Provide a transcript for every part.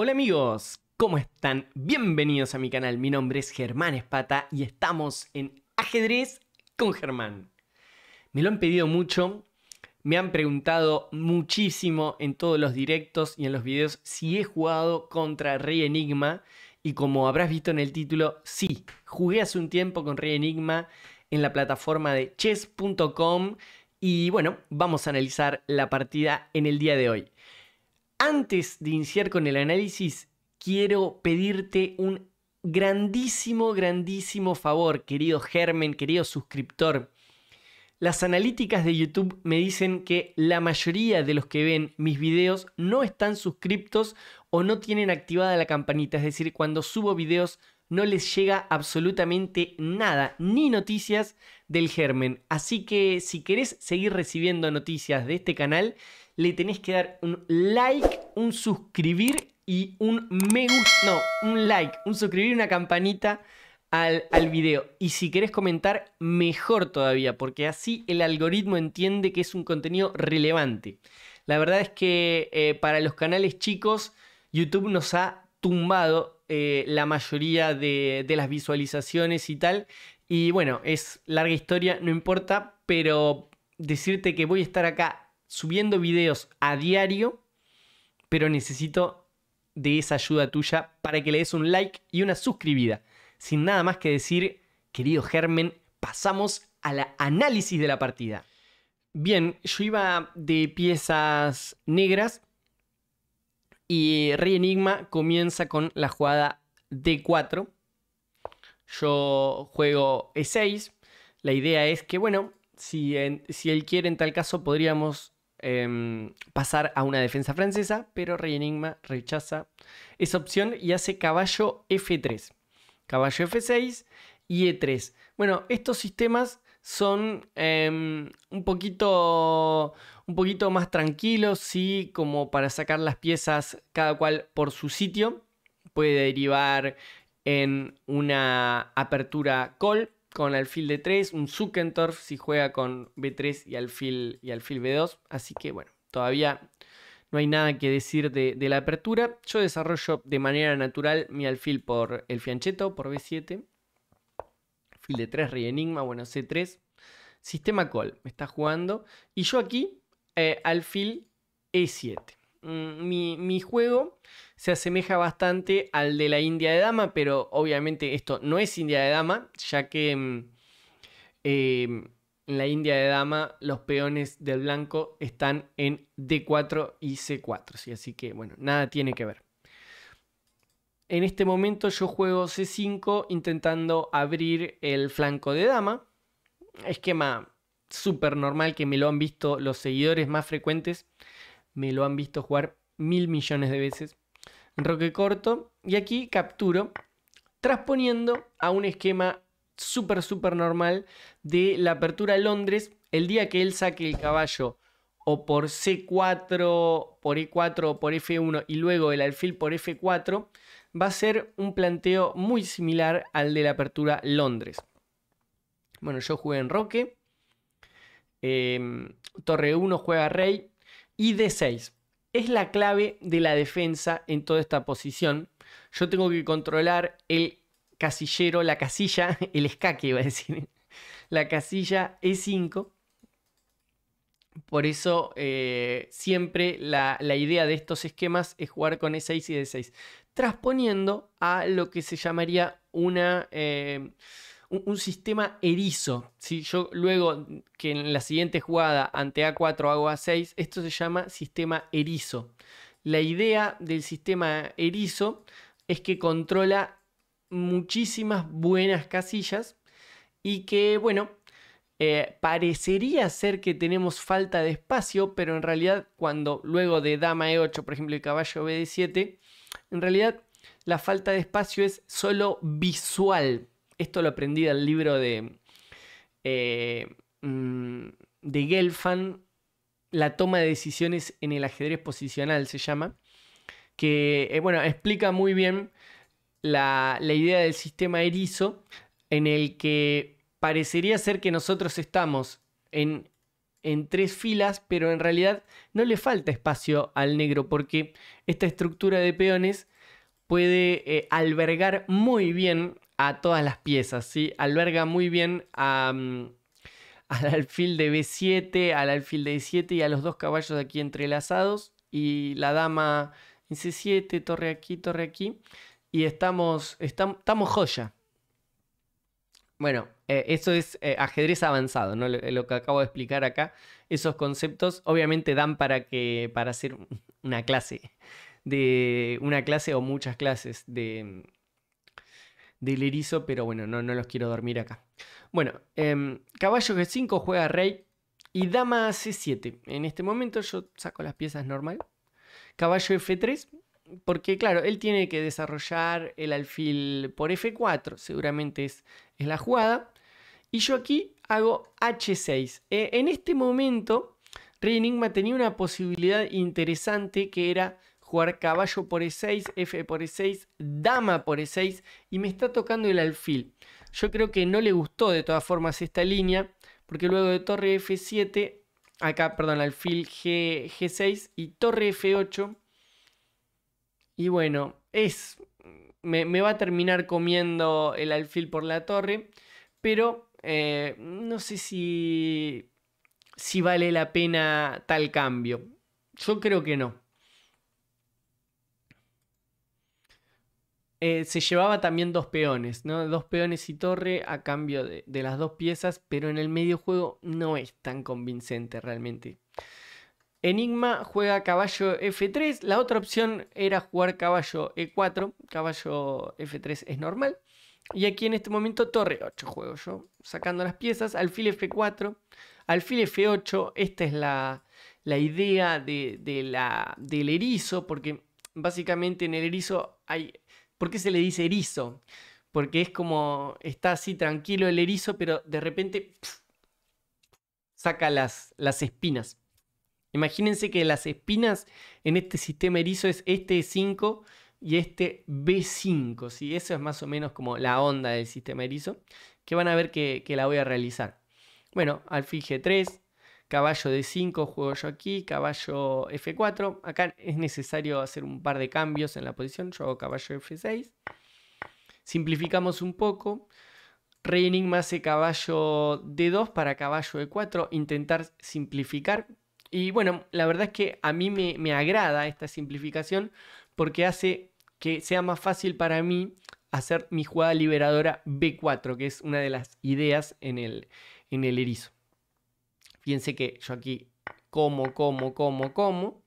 Hola amigos, ¿cómo están? Bienvenidos a mi canal, mi nombre es Germán Espata y estamos en Ajedrez con Germán. Me lo han pedido mucho, me han preguntado muchísimo en todos los directos y en los videos si he jugado contra Rey Enigma y como habrás visto en el título, sí, jugué hace un tiempo con Rey Enigma en la plataforma de chess.com y bueno, vamos a analizar la partida en el día de hoy. Antes de iniciar con el análisis, quiero pedirte un grandísimo, grandísimo favor, querido Germen, querido suscriptor. Las analíticas de YouTube me dicen que la mayoría de los que ven mis videos no están suscriptos o no tienen activada la campanita, es decir, cuando subo videos no les llega absolutamente nada, ni noticias del germen. Así que si querés seguir recibiendo noticias de este canal, le tenés que dar un like, un suscribir y un me gusta, no, un like, un suscribir y una campanita al, video. Y si querés comentar, mejor todavía, porque así el algoritmo entiende que es un contenido relevante. La verdad es que eh, para los canales chicos, YouTube nos ha tumbado eh, la mayoría de, de las visualizaciones y tal. Y bueno, es larga historia, no importa, pero decirte que voy a estar acá subiendo videos a diario, pero necesito de esa ayuda tuya para que le des un like y una suscribida. Sin nada más que decir, querido Germen, pasamos al análisis de la partida. Bien, yo iba de piezas negras y Rey Enigma comienza con la jugada D4. Yo juego E6. La idea es que, bueno, si, si él quiere en tal caso podríamos Em, pasar a una defensa francesa, pero Rey Enigma rechaza esa opción y hace caballo F3, caballo F6 y E3. Bueno, estos sistemas son em, un, poquito, un poquito más tranquilos, sí, como para sacar las piezas cada cual por su sitio. Puede derivar en una apertura col con alfil de 3 un Zuckentorf si juega con B3 y alfil, y alfil B2. Así que bueno, todavía no hay nada que decir de, la apertura. Yo desarrollo de manera natural mi alfil por el fiancheto por B7. Alfil de 3 rey enigma, bueno, C3. Sistema call, me está jugando. Y yo aquí, eh, alfil E7. Mm, mi, juego se asemeja bastante al de la India de Dama, pero obviamente esto no es India de Dama, ya que mm, em, en la India de Dama los peones del blanco están en D4 y C4, así que bueno, nada tiene que ver. En este momento yo juego C5 intentando abrir el flanco de Dama, esquema súper normal que me lo han visto los seguidores más frecuentes me lo han visto jugar mil millones de veces. Roque corto y aquí capturo, transponiendo a un esquema súper, súper normal de la apertura Londres el día que él saque el caballo o por C4, por E4 o por F1 y luego el alfil por F4, va a ser un planteo muy similar al de la apertura Londres. Bueno, yo jugué en Roque. Eh, torre 1 juega Rey. Y D6 es la clave de la defensa en toda esta posición. Yo tengo que controlar el casillero, la casilla, el escaque iba a decir, la casilla E5. Por eso eh, siempre la, idea de estos esquemas es jugar con E6 y D6, transponiendo a lo que se llamaría una... Eh, un, sistema erizo. Si Yo luego que en la siguiente jugada ante A4 hago A6, esto se llama sistema erizo. La idea del sistema erizo es que controla muchísimas buenas casillas y que, bueno, eh, parecería ser que tenemos falta de espacio, pero en realidad cuando luego de dama e8, por ejemplo, el caballo b7, en realidad la falta de espacio es solo visual esto lo aprendí del libro de, eh, mm, de Gelfand, La toma de decisiones en el ajedrez posicional se llama, que eh, bueno, explica muy bien la, idea del sistema erizo en el que parecería ser que nosotros estamos en tres filas, pero en realidad no le falta espacio al negro porque esta estructura de peones puede eh, albergar muy bien a todas las piezas, ¿sí? Alberga muy bien mm, al alfil de B7, al alfil de E7 y a los dos caballos aquí entrelazados y la dama en C7, torre aquí, torre aquí y estamos, estamos, joya. Bueno, eh, eso es eh, ajedrez avanzado, ¿no? Lo, lo, que acabo de explicar acá. Esos conceptos obviamente dan para, que, para hacer una clase, de, una clase o muchas clases de, del erizo, pero bueno, no, no los quiero dormir acá. Bueno, em, caballo G5 juega rey y dama C7. En este momento yo saco las piezas normal. Caballo F3, porque claro, él tiene que desarrollar el alfil por F4, seguramente es, es la jugada. Y yo aquí hago H6. E, en este momento, Rey Enigma tenía una posibilidad interesante que era jugar caballo por E6, F por E6, dama por E6 y me está tocando el alfil. Yo creo que no le gustó de todas formas esta línea porque luego de torre F7, acá, perdón, alfil G, 6 y torre F8. Y bueno, es... Me, va a terminar comiendo el alfil por la torre, pero eh, no sé si, si vale la pena tal cambio. Yo creo que no. Eh, se llevaba también dos peones, ¿no? Dos peones y torre a cambio de, las dos piezas, pero en el medio juego no es tan convincente realmente. Enigma juega caballo F3, la otra opción era jugar caballo E4, caballo F3 es normal. Y aquí en este momento torre 8 juego yo, sacando las piezas, alfil F4, alfil F8, esta es la, idea de, del erizo, porque básicamente en el erizo hay ¿Por qué se le dice erizo? Porque es como, está así tranquilo el erizo, pero de repente saca las, las espinas. Imagínense que las espinas en este sistema erizo es este e 5 y este B5. Si Eso es más o menos como la onda del sistema erizo, que van a ver que, que la voy a realizar. Bueno, al G3, caballo de 5 juego yo aquí, caballo F4. Acá es necesario hacer un par de cambios en la posición, yo hago caballo F6. Simplificamos un poco. Rey Enigma hace caballo D2 para caballo E4, intentar simplificar. Y bueno, la verdad es que a mí me, me agrada esta simplificación porque hace que sea más fácil para mí hacer mi jugada liberadora B4, que es una de las ideas en el, en el erizo. Piense que yo aquí como, como, como, como.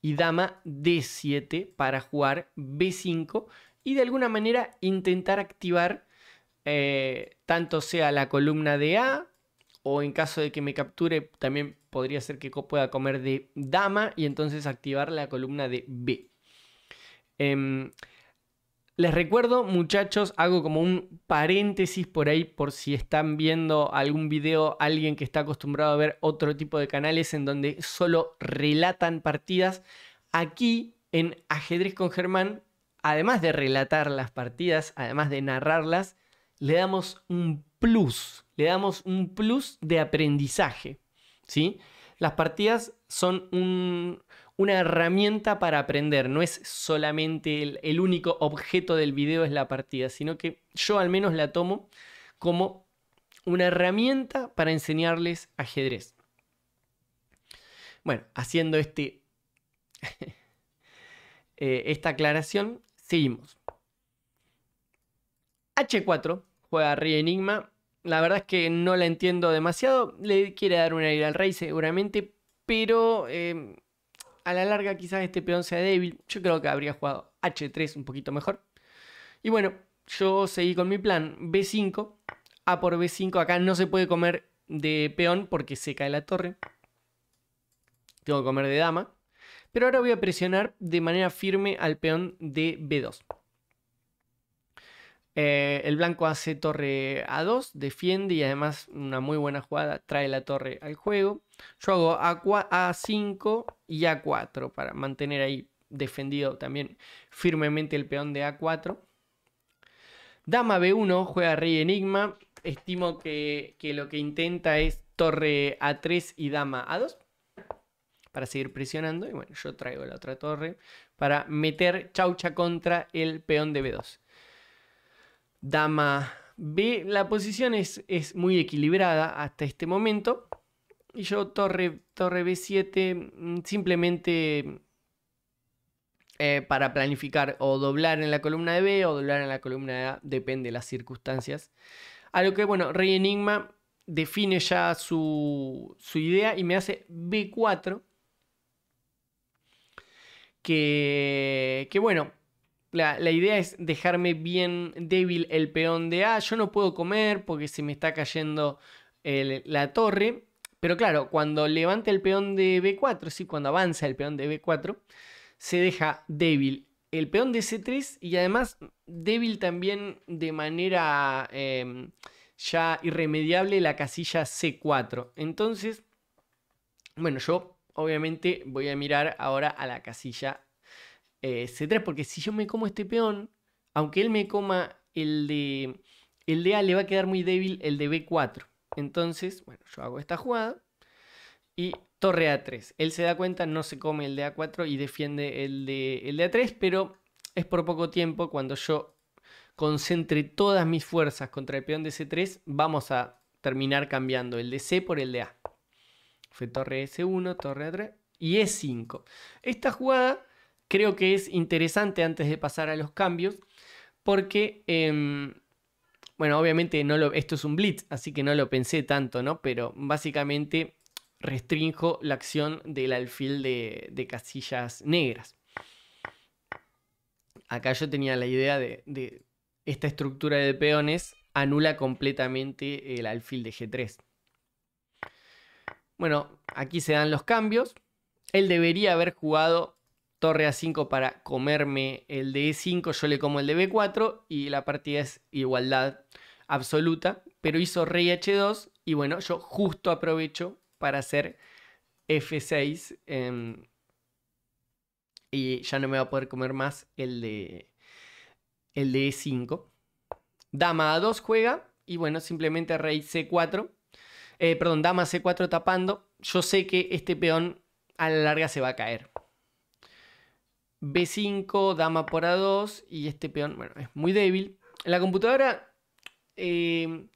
Y dama D7 para jugar B5 y de alguna manera intentar activar eh, tanto sea la columna de A o en caso de que me capture también podría ser que pueda comer de dama y entonces activar la columna de B. Em, les recuerdo, muchachos, hago como un paréntesis por ahí por si están viendo algún video, alguien que está acostumbrado a ver otro tipo de canales en donde solo relatan partidas. Aquí en Ajedrez con Germán, además de relatar las partidas, además de narrarlas, le damos un plus, le damos un plus de aprendizaje, ¿sí? Las partidas son un, una herramienta para aprender, no es solamente el, único objeto del video es la partida, sino que yo al menos la tomo como una herramienta para enseñarles ajedrez. Bueno, haciendo este, eh, esta aclaración, seguimos. H4 juega Rey Enigma. La verdad es que no la entiendo demasiado. Le quiere dar una ira al rey seguramente, pero eh, a la larga quizás este peón sea débil. Yo creo que habría jugado H3 un poquito mejor. Y bueno, yo seguí con mi plan. B5. A por B5. Acá no se puede comer de peón porque se cae la torre. Tengo que comer de dama. Pero ahora voy a presionar de manera firme al peón de B2. Eh, el blanco hace torre a 2, defiende y además una muy buena jugada, trae la torre al juego. Yo hago a 5 y a4 para mantener ahí defendido también firmemente el peón de a4. Dama b1, juega rey enigma. Estimo que, que lo que intenta es torre a3 y dama a2 para seguir presionando. Y bueno, yo traigo la otra torre para meter chaucha contra el peón de b2 dama B. La posición es, es muy equilibrada hasta este momento. Y yo torre, torre B7 mm, simplemente eh, para planificar o doblar en la columna de B o doblar en la columna de A, depende de las circunstancias. A lo que, bueno, Rey Enigma define ya su, idea y me hace B4. Que, que bueno, la, idea es dejarme bien débil el peón de, A. Ah, yo no puedo comer porque se me está cayendo la torre. Pero claro, cuando levanta el peón de B4, sí, cuando avanza el peón de B4, se deja débil el peón de C3 y además débil también de manera em, ya irremediable la casilla C4. Entonces, bueno, yo obviamente voy a mirar ahora a la casilla eh, C3, porque si yo me como este peón, aunque él me coma el de, el de A, le va a quedar muy débil el de B4. Entonces, bueno, yo hago esta jugada y torre A3. Él se da cuenta, no se come el de A4 y defiende el de, el de A3, pero es por poco tiempo cuando yo concentre todas mis fuerzas contra el peón de C3, vamos a terminar cambiando el de C por el de A. Fue torre S1, torre A3 y E5. Esta jugada creo que es interesante antes de pasar a los cambios, porque, em, bueno, obviamente no esto es un blitz, así que no lo pensé tanto, ¿no? Pero básicamente restrinjo la acción del alfil de, casillas negras. Acá yo tenía la idea de, de esta estructura de peones anula completamente el alfil de G3. Bueno, aquí se dan los cambios. Él debería haber jugado torre A5 para comerme el de E5, yo le como el de B4 y la partida es igualdad absoluta, pero hizo rey H2 y bueno, yo justo aprovecho para hacer F6 em, y ya no me va a poder comer más el de, E5. E dama A2 juega y bueno, simplemente rey C4, eh, perdón, dama C4 tapando. Yo sé que este peón a la larga se va a caer. B5, dama por A2 y este peón, bueno, es muy débil. La computadora eh,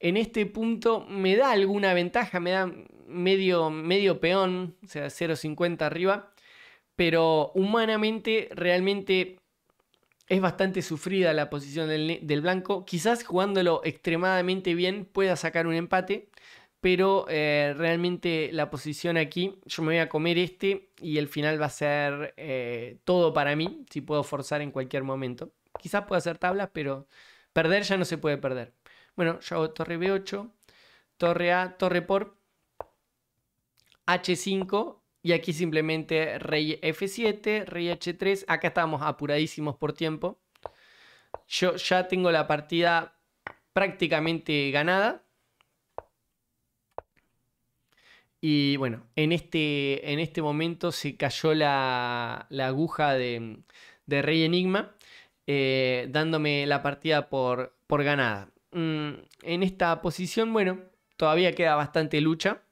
en este punto me da alguna ventaja, me da medio, medio peón, o sea, 0.50 arriba, pero humanamente realmente es bastante sufrida la posición del, blanco. Quizás jugándolo extremadamente bien pueda sacar un empate pero eh, realmente la posición aquí, yo me voy a comer este y el final va a ser eh, todo para mí, si puedo forzar en cualquier momento. Quizás pueda hacer tablas, pero perder ya no se puede perder. Bueno, yo hago torre B8, torre A, torre por H5 y aquí simplemente rey F7, rey H3. Acá estamos apuradísimos por tiempo. Yo ya tengo la partida prácticamente ganada. Y bueno, en este, en este momento se cayó la, aguja de, Rey Enigma, eh, dándome la partida por, por ganada. Mm, en esta posición, bueno, todavía queda bastante lucha,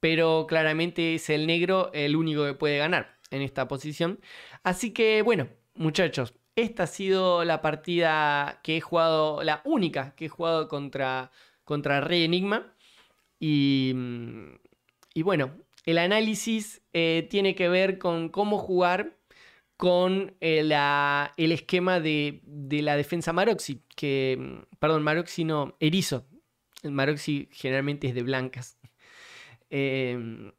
pero claramente es el negro el único que puede ganar en esta posición. Así que bueno, muchachos, esta ha sido la partida que he jugado, la única que he jugado contra, contra Rey Enigma. Y mm, y bueno, el análisis eh, tiene que ver con cómo jugar con eh, el esquema de, la defensa Maroxi, que, mm, perdón, Maroxi no, Erizo. El Maroxi generalmente es de blancas. Em,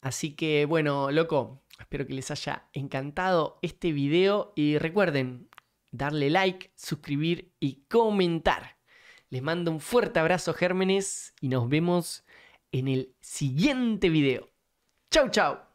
así que bueno, loco, espero que les haya encantado este video y recuerden darle like, suscribir y comentar. Les mando un fuerte abrazo, gérmenes, y nos vemos en el siguiente video. Chao, chao.